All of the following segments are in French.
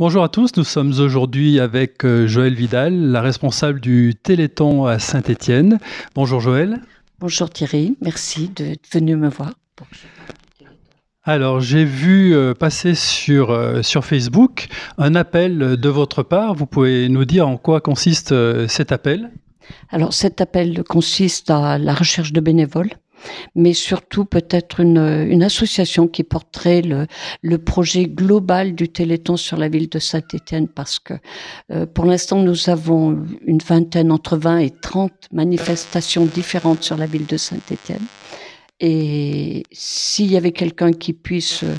Bonjour à tous, nous sommes aujourd'hui avec euh, Joël Vidal, la responsable du Téléthon à Saint-Étienne. Bonjour Joël. Bonjour Thierry, merci de venir me voir. Alors, j'ai vu euh, passer sur, euh, sur Facebook un appel de votre part. Vous pouvez nous dire en quoi consiste cet appel Alors, cet appel consiste à la recherche de bénévoles mais surtout peut-être une, association qui porterait le, projet global du Téléthon sur la ville de Saint-Étienne, parce que euh, pour l'instant nous avons une vingtaine, entre 20 et 30 manifestations différentes sur la ville de Saint-Étienne. Et s'il y avait quelqu'un qui puisse euh,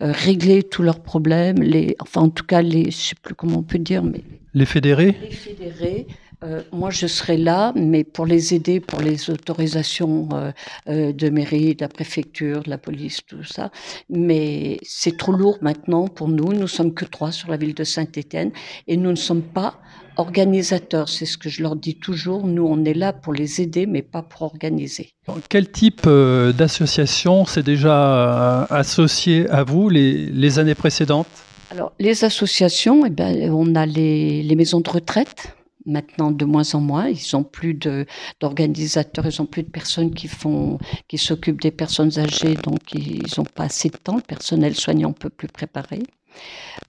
régler tous leurs problèmes, les, enfin en tout cas les, je sais plus comment on peut dire, mais les fédérer les fédérés, euh, moi, je serai là, mais pour les aider, pour les autorisations euh, euh, de mairie, de la préfecture, de la police, tout ça. Mais c'est trop lourd maintenant pour nous. Nous sommes que trois sur la ville de Saint-Étienne et nous ne sommes pas organisateurs. C'est ce que je leur dis toujours. Nous, on est là pour les aider, mais pas pour organiser. Quel type d'association s'est déjà associé à vous les, années précédentes alors, les associations, eh ben, on a les maisons de retraite, maintenant de moins en moins. Ils ont plus de d'organisateurs, ils ont plus de personnes qui font, qui s'occupent des personnes âgées, donc ils n'ont pas assez de temps. Le personnel soignant peut plus préparer.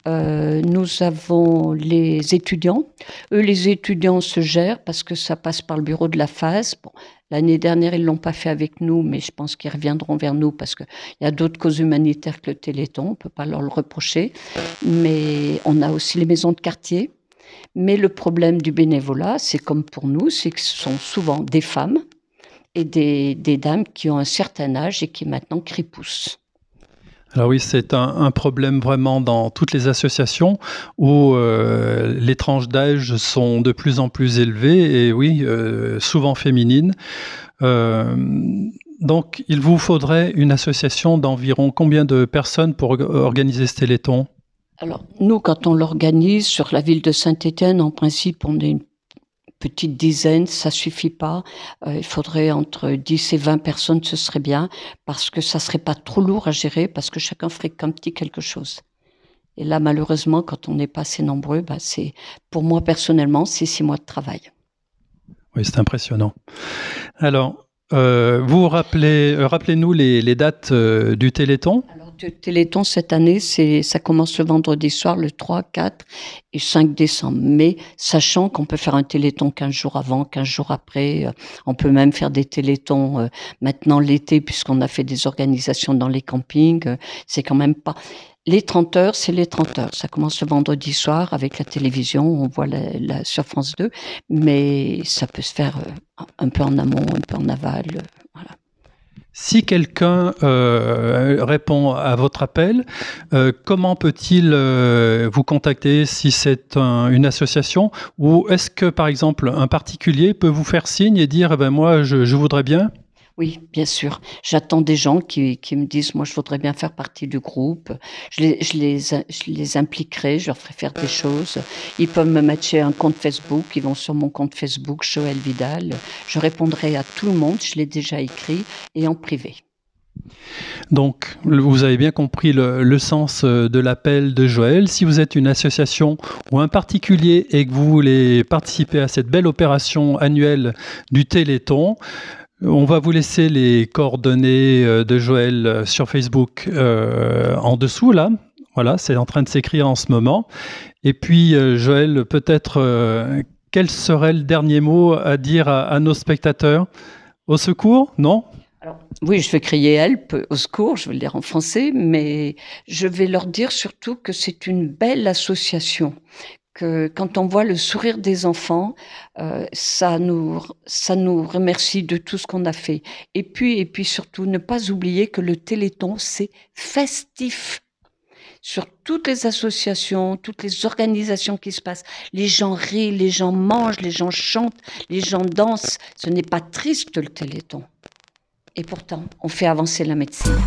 Euh, nous avons les étudiants. Eux, les étudiants se gèrent parce que ça passe par le bureau de la phase. Bon, L'année dernière, ils ne l'ont pas fait avec nous, mais je pense qu'ils reviendront vers nous parce qu'il y a d'autres causes humanitaires que le Téléthon. On ne peut pas leur le reprocher. Mais on a aussi les maisons de quartier mais le problème du bénévolat, c'est comme pour nous, c'est que ce sont souvent des femmes et des, dames qui ont un certain âge et qui maintenant cripoussent. Alors oui, c'est un, problème vraiment dans toutes les associations où euh, les tranches d'âge sont de plus en plus élevées et oui, euh, souvent féminines. Euh, donc il vous faudrait une association d'environ combien de personnes pour organiser ce téléthon alors, nous, quand on l'organise sur la ville de Saint-Étienne, en principe, on est une petite dizaine, ça suffit pas. Euh, il faudrait entre 10 et 20 personnes, ce serait bien, parce que ça serait pas trop lourd à gérer, parce que chacun ferait qu'un petit quelque chose. Et là, malheureusement, quand on n'est pas assez nombreux, bah, c'est, pour moi personnellement, c'est six mois de travail. Oui, c'est impressionnant. Alors, euh, vous rappelez, euh, rappelez-nous les, dates du Téléthon. Téléthon cette année, c'est ça commence le vendredi soir, le 3, 4 et 5 décembre. Mais sachant qu'on peut faire un Téléthon 15 jours avant, 15 jours après, euh, on peut même faire des télétons euh, maintenant l'été puisqu'on a fait des organisations dans les campings. Euh, c'est quand même pas les 30 heures, c'est les 30 heures. Ça commence le vendredi soir avec la télévision, on voit la, la sur France 2, mais ça peut se faire un peu en amont, un peu en aval. Si quelqu'un euh, répond à votre appel, euh, comment peut-il euh, vous contacter si c'est une association ou est-ce que par exemple un particulier peut vous faire signe et dire eh ben moi je voudrais bien oui, bien sûr. J'attends des gens qui, me disent, moi, je voudrais bien faire partie du groupe. Je les, les, impliquerai, je leur ferai faire des choses. Ils peuvent me matcher un compte Facebook, ils vont sur mon compte Facebook, Joël Vidal. Je répondrai à tout le monde, je l'ai déjà écrit, et en privé. Donc, vous avez bien compris le, le sens euh, de l'appel de Joël. Si vous êtes une association ou un particulier et que vous voulez participer à cette belle opération annuelle du Téléthon, on va vous laisser les coordonnées euh, de Joël euh, sur Facebook euh, en dessous là. Voilà, c'est en train de s'écrire en ce moment. Et puis Joël, peut-être quel serait le dernier mot à dire à, nos spectateurs Au secours Non oui, je vais crier help, au secours, je vais le dire en français, mais je vais leur dire surtout que c'est une belle association, quand on voit le sourire des enfants, euh, ça nous ça nous remercie de tout ce qu'on a fait. Et puis et puis surtout ne pas oublier que le Téléthon c'est festif sur toutes les associations, toutes les organisations qui se passent. Les gens rient, les gens mangent, les gens chantent, les gens dansent. Ce n'est pas triste le téléthon. Et pourtant, on fait avancer la médecine.